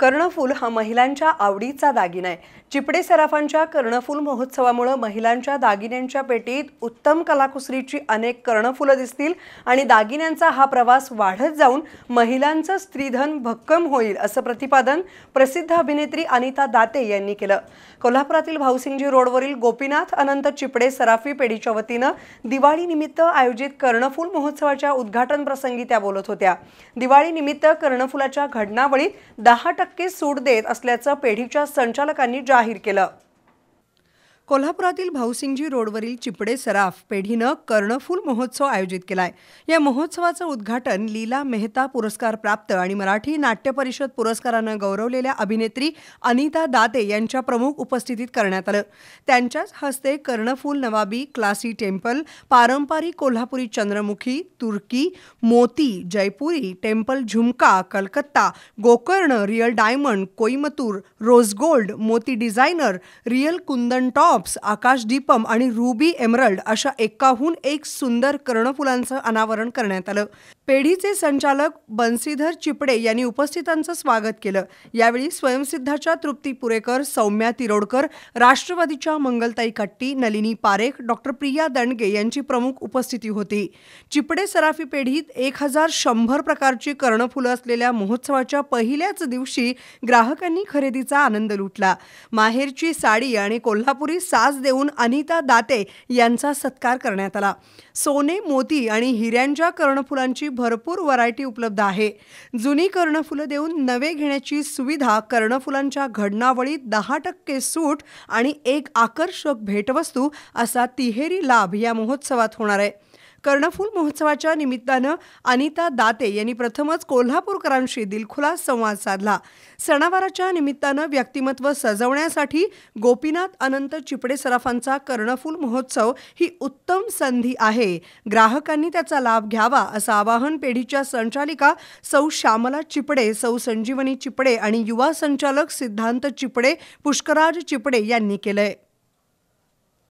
कर्णफूल हा महिलांच्या आवडीचा दागिना आहे चिपडे सराफांच्या कर्णफूल महोत्सवामुळे महिलांच्या दागिन्यांच्या पेटीत उत्तम कलाकुसरीची अनेक कर्णफुलं दिसतील आणि दागिन्यांचा हा प्रवास वाढत जाऊन महिलांचं स्त्रीधन भक्कम होईल असं प्रतिपादन प्रसिद्ध अभिनेत्री अनिता दाते यांनी केलं कोल्हापुरातील भाऊसिंगजी रोडवरील गोपीनाथ अनंत चिपडे सराफी पेढीच्या वतीनं दिवाळीनिमित्त आयोजित कर्णफूल महोत्सवाच्या उद्घाटन प्रसंगी त्या बोलत होत्या दिवाळीनिमित्त कर्णफुलाच्या घडणावळीत दहा टक्के टक्के सूट देत असल्याचं पेढीच्या संचालकांनी जाहीर केलं कोल्हापुरातील भाऊसिंगजी रोडवरील चिपडे सराफ पेढीनं कर्णफूल महोत्सव आयोजित केला आहे या महोत्सवाचं उद्घाटन लीला मेहता पुरस्कार प्राप्त आणि मराठी नाट्य परिषद पुरस्कारानं गौरवलेल्या अभिनेत्री अनिता दाते यांच्या प्रमुख उपस्थितीत करण्यात आलं त्यांच्याच हस्ते कर्णफूल नवाबी क्लासी टेम्पल पारंपरिक कोल्हापुरी चंद्रमुखी तुर्की मोती जयपुरी टेम्पल झुमका Calcutta Gokarna real diamond Coimbatore rose gold मोती designer real kundan top Akash Deepam आणि रूबी एमरल्ड अशा एकाहून एक सुंदर कर्णफुलांचं अनावरण करण्यात आलं पेढीचे संचालक बंसीधर चिपडे यांनी उपस्थितांचं स्वागत केलं यावेळी स्वयंसिद्धाच्या तृप्ती पुरेकर सौम्या तिरोडकर राष्ट्रवादीच्या मंगलताई कट्टी नलिनी पारेख डॉक्टर प्रिया दंडगे यांची प्रमुख उपस्थिती होती चिपडे सराफी पेढीत एक हजार शंभर प्रकारची कर्णफुलं असलेल्या महोत्सवाच्या पहिल्याच दिवशी ग्राहकांनी खरेदीचा आनंद लुटला माहेरची साडी आणि कोल्हापुरी साज देऊन अनिता दाते यांचा सत्कार करण्यात आला सोने मोती आणि हिऱ्यांच्या कर्णफुलांची भरपूर व्हरायटी उपलब्ध आहे जुनी कर्णफुलं देऊन नवे घेण्याची सुविधा कर्णफुलांच्या घडणावळीत दहा टक्के सूट आणि एक आकर्षक भेटवस्तू असा तिहेरी लाभ या महोत्सवात होणार आहे कर्णफूल महोत्सवाच्या निमित्तानं अनिता दाते यांनी प्रथमच कोल्हापूरकरांशी दिलखुलास संवाद साधला सणावाराच्या निमित्तानं व्यक्तिमत्व सजवण्यासाठी गोपीनाथ अनंत चिपडे सराफांचा कर्णफूल महोत्सव ही उत्तम संधी आहे ग्राहकांनी त्याचा लाभ घ्यावा असं आवाहन पेढीच्या संचालिका सौ श्यामला चिपडे सौ संजीवनी चिपडे आणि युवा संचालक सिद्धांत चिपडे पुष्कराज चिपडे यांनी केलंय